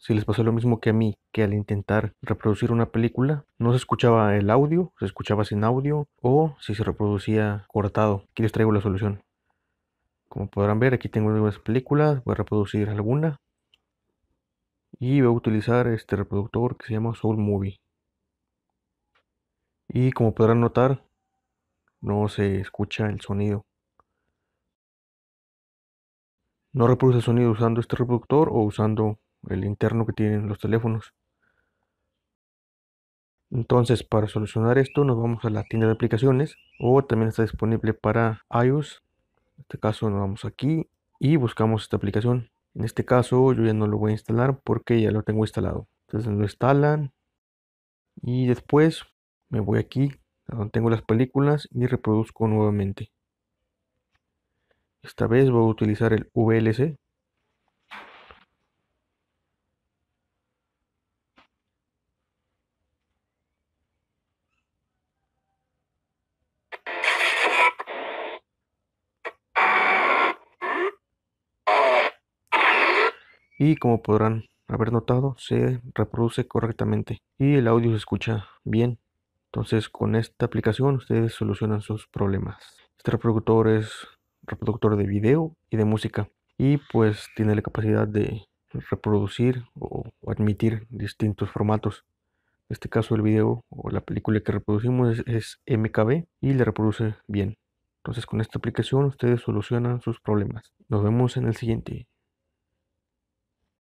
si les pasó lo mismo que a mí, que al intentar reproducir una película no se escuchaba el audio, se escuchaba sin audio o si se reproducía cortado. Aquí les traigo la solución. Como podrán ver, aquí tengo algunas películas, voy a reproducir alguna y voy a utilizar este reproductor que se llama Soul Movie. Y como podrán notar, no se escucha el sonido. No reproduce el sonido usando este reproductor o usando el interno que tienen los teléfonos. Entonces, para solucionar esto, nos vamos a la tienda de aplicaciones o también está disponible para iOS. En este caso, nos vamos aquí y buscamos esta aplicación. En este caso, yo ya no lo voy a instalar porque ya lo tengo instalado. Entonces, lo instalan y después me voy aquí a donde tengo las películas y reproduzco nuevamente. Esta vez voy a utilizar el VLC y como podrán haber notado se reproduce correctamente y el audio se escucha bien. Entonces con esta aplicación ustedes solucionan sus problemas. Este reproductor es reproductor de video y de música y pues tiene la capacidad de reproducir o admitir distintos formatos. En este caso el video o la película que reproducimos es, es MKB y le reproduce bien. Entonces con esta aplicación ustedes solucionan sus problemas. Nos vemos en el siguiente.